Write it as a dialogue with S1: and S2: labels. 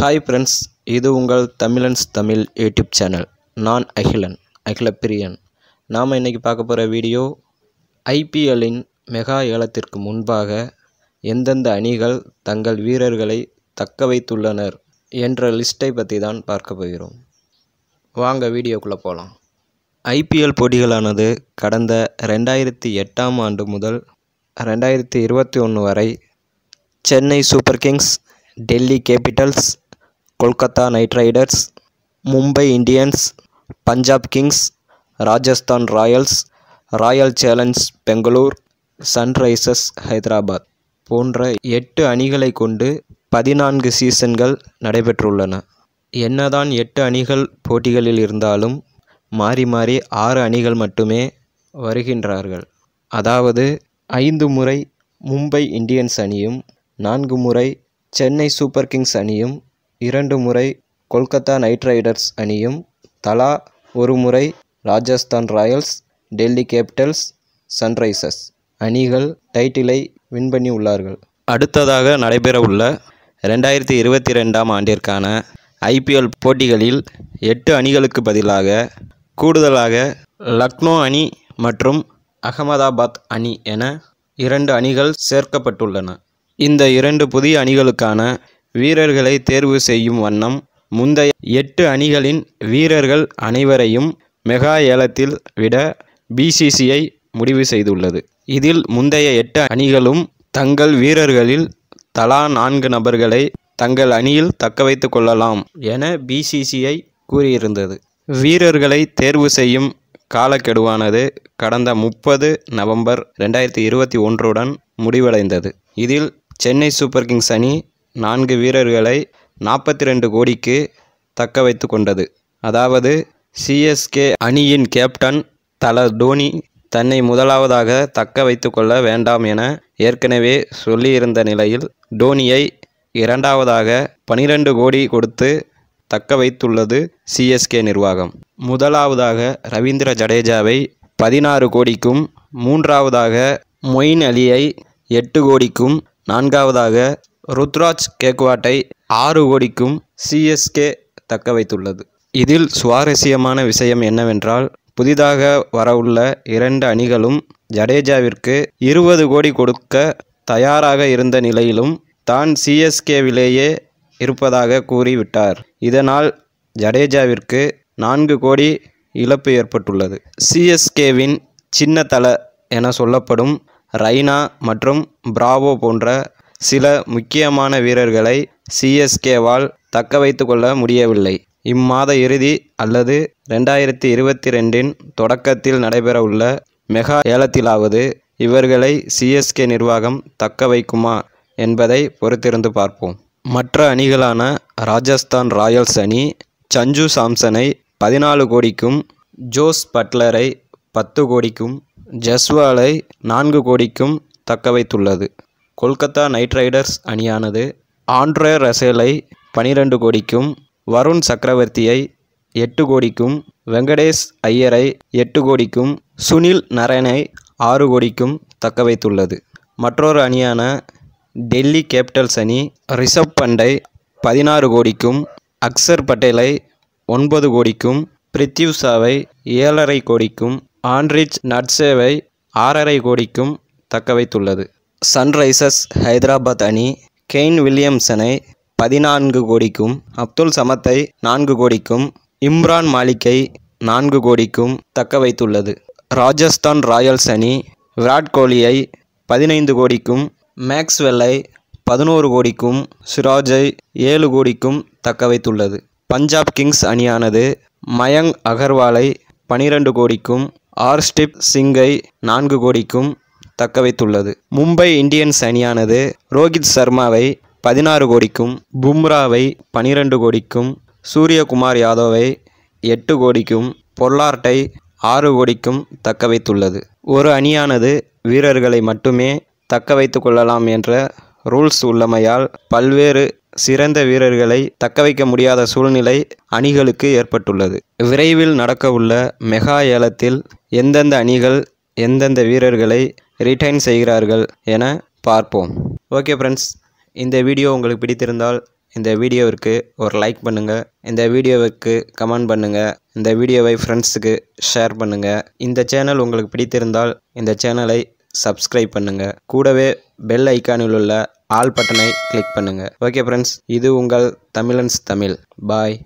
S1: hi friends இது உங்கள் Tamizhans Tamil YouTube channel நான் அகிலன் அகிலப்பிரியன் நாம் இன்றைக்கி பார்க்க போகிற வீடியோ ஐபிஎல்லின் மெகா ஏலத்திற்கு முன்பாக எந்தெந்த அணிகள் தங்கள் வீரர்களை தக்க வைத்துள்ளனர் என்ற லிஸ்ட்டை பற்றி தான் பார்க்க போகிறோம் வாங்க வீடியோக்குள்ளே போகலாம் ஐபிஎல் போட்டிகளானது கடந்த ரெண்டாயிரத்தி எட்டாம் ஆண்டு முதல் ரெண்டாயிரத்தி இருபத்தி ஒன்று வரை Chennai super kings Delhi capitals Kolkata knight riders Mumbai Indians Punjab kings Rajasthan royals royal challenge Bangalore sunrisers Hyderabad போன்ற எட்டு அணிகளை கொண்டு பதினான்கு சீசன்கள் நடைபெற்றுள்ளன என்னதான் எட்டு அணிகள் போட்டிகளில் இருந்தாலும் மாறி மாறி ஆறு அணிகள் மட்டுமே வருகின்றார்கள் அதாவது ஐந்து முறை மும்பை இந்தியன்ஸ் அணியும் நான்கு முறை சென்னை சூப்பர் கிங்ஸ் அணியும் இரண்டு முறை கொல்கத்தா நைட் ரைடர்ஸ் அணியும் தலா ஒரு முறை Rajasthan royals Delhi capitals sunrisers அணிகள் டைட்டிலை வின் பண்ணி உள்ளார்கள் அடுத்ததாக நடைபெறவுள்ள ரெண்டாயிரத்தி இருபத்தி ரெண்டாம் ஆண்டிற்கான ஐபிஎல் போட்டிகளில் எட்டு அணிகளுக்கு பதிலாக கூடுதலாக லக்னோ அணி மற்றும் அகமதாபாத் அணி என இரண்டு அணிகள் சேர்க்கப்பட்டுள்ளன இந்த இரண்டு புதிய அணிகளுக்கான வீரர்களை தேர்வு செய்யும் வண்ணம் முந்தைய எட்டு அணிகளின் வீரர்கள் அனைவரையும் மெகா ஏலத்தில் விட பிசிசிஐ முடிவு செய்துள்ளது இதில் முந்தைய எட்டு அணிகளும் தங்கள் வீரர்களில் தலா நான்கு நபர்களை தங்கள் அணியில் தக்க வைத்து கொள்ளலாம் என பிசிசிஐ கூறியிருந்தது வீரர்களை தேர்வு செய்யும் காலக்கெடுவானது கடந்த முப்பது நவம்பர் ரெண்டாயிரத்தி இருபத்தி ஒன்றுடன் முடிவடைந்தது இதில் சென்னை சூப்பர் கிங்ஸ் அணி நான்கு வீரர்களை நாற்பத்தி ரெண்டு கோடிக்கு தக்க வைத்து கொண்டது அதாவது சிஎஸ்கே அணியின் கேப்டன் தல டோனி தன்னை முதலாவதாக தக்க வைத்து கொள்ள வேண்டாம் என ஏற்கனவே சொல்லியிருந்த நிலையில் டோனியை இரண்டாவதாக பனிரெண்டு கோடி கொடுத்து தக்க வைத்துள்ளது சிஎஸ்கே நிர்வாகம் முதலாவதாக ரவீந்திர ஜடேஜாவை பதினாறு கோடிக்கும் மூன்றாவதாக மொயின் அலியை எட்டு கோடிக்கும் நான்காவதாக ருத்ராஜ் கேக்வாட்டை ஆறு கோடிக்கும் சிஎஸ்கே தக்க வைத்துள்ளது இதில் சுவாரஸ்யமான விஷயம் என்னவென்றால் புதிதாக வரவுள்ள இரண்டு அணிகளும் ஜடேஜாவிற்கு இருபது கோடி கொடுக்க தயாராக இருந்த நிலையிலும் தான் சிஎஸ்கேவிலேயே இருப்பதாக கூறிவிட்டார் இதனால் ஜடேஜாவிற்கு நான்கு கோடி இழப்பு ஏற்பட்டுள்ளது சிஎஸ்கேவின் சின்ன தல என சொல்லப்படும் ரைனா மற்றும் பிராவோ போன்ற சில முக்கியமான வீரர்களை சிஎஸ்கேவால் தக்க வைத்து கொள்ள முடியவில்லை இம்மாத இறுதி அல்லது ரெண்டாயிரத்தி இருபத்தி ரெண்டின் தொடக்கத்தில் நடைபெறவுள்ள மெகா ஏலத்திலாவது இவர்களை சிஎஸ்கே நிர்வாகம் தக்க வைக்குமா என்பதை பொறுத்திருந்து பார்ப்போம் மற்ற அணிகளான ராஜஸ்தான் ராயல்ஸ் அணி சஞ்சு சாம்சனை பதினாலு கோடிக்கும் ஜோஸ் பட்லரை பத்து கோடிக்கும் ஜஸ்வாலை நான்கு கோடிக்கும் தக்க வைத்துள்ளது கொல்கத்தா நைட் ரைடர்ஸ் அணியானது ஆண்ட்ரே ரசேலை பனிரெண்டு கோடிக்கும் வருண் சக்கரவர்த்தியை எட்டு கோடிக்கும் வெங்கடேஷ் ஐயரை எட்டு கோடிக்கும் சுனில் நரேனை ஆறு கோடிக்கும் தக்க வைத்துள்ளது மற்றொரு அணியான டெல்லி கேபிட்டல்ஸ் அணி ரிஷப் பண்டை பதினாறு கோடிக்கும் அக்சர் பட்டேலை ஒன்பது கோடிக்கும் பிரித்யூஷாவை ஏழரை கோடிக்கும் ஆண்ட்ரிச் நட்சேவை ஆறரை கோடிக்கும் தக்க வைத்துள்ளது சன்ரைசர்ஸ் ஹைதராபாத் அணி கெயின் வில்லியம்சனை பதினான்கு கோடிக்கும் அப்துல் சமத்தை நான்கு கோடிக்கும் இம்ரான் மாலிக்கை நான்கு கோடிக்கும் தக்க வைத்துள்ளது ராஜஸ்தான் ராயல்ஸ் அணி விராட் கோலியை பதினைந்து கோடிக்கும் மேக்ஸ்வெல்லை பதினோரு கோடிக்கும் சிராஜை ஏழு கோடிக்கும் தக்க வைத்துள்ளது பஞ்சாப் கிங்ஸ் அணியானது மயங் அகர்வாலை பனிரெண்டு கோடிக்கும் ஆர்ஸ்டிப் சிங்கை நான்கு கோடிக்கும் தக்கவைத்துள்ளது மும்பை இந்தியன்ஸ் அணியானது ரோஹித் சர்மாவை பதினாறு கோடிக்கும் பும்ராவை பனிரெண்டு கோடிக்கும் சூரியகுமார் யாதவை எட்டு கோடிக்கும் பொல்லார்ட்டை ஆறு கோடிக்கும் தக்க வைத்துள்ளது ஒரு அணியானது வீரர்களை மட்டுமே தக்க வைத்து கொள்ளலாம் என்ற ரூல்ஸ் உள்ளமையால் பல்வேறு சிறந்த வீரர்களை தக்க வைக்க முடியாத சூழ்நிலை அணிகளுக்கு ஏற்பட்டுள்ளது விரைவில் நடக்கவுள்ள மெகா ஏலத்தில் எந்தெந்த அணிகள் எந்தெந்த வீரர்களை ரிட்டைன் செய்கிறார்கள் என பார்ப்போம் ஓகே ஃப்ரெண்ட்ஸ் இந்த வீடியோ உங்களுக்கு பிடித்திருந்தால் இந்த வீடியோவிற்கு ஒரு லைக் பண்ணுங்கள் இந்த வீடியோவுக்கு கமெண்ட் பண்ணுங்கள் இந்த வீடியோவை ஃப்ரெண்ட்ஸுக்கு ஷேர் பண்ணுங்கள் இந்த சேனல் உங்களுக்கு பிடித்திருந்தால் இந்த சேனலை சப்ஸ்கிரைப் பண்ணுங்கள் கூடவே பெல் ஐக்கானில் உள்ள ஆல் பட்டனை கிளிக் பண்ணுங்கள் ஓகே ஃப்ரெண்ட்ஸ் இது உங்கள் தமிழன்ஸ் தமிழ் பாய்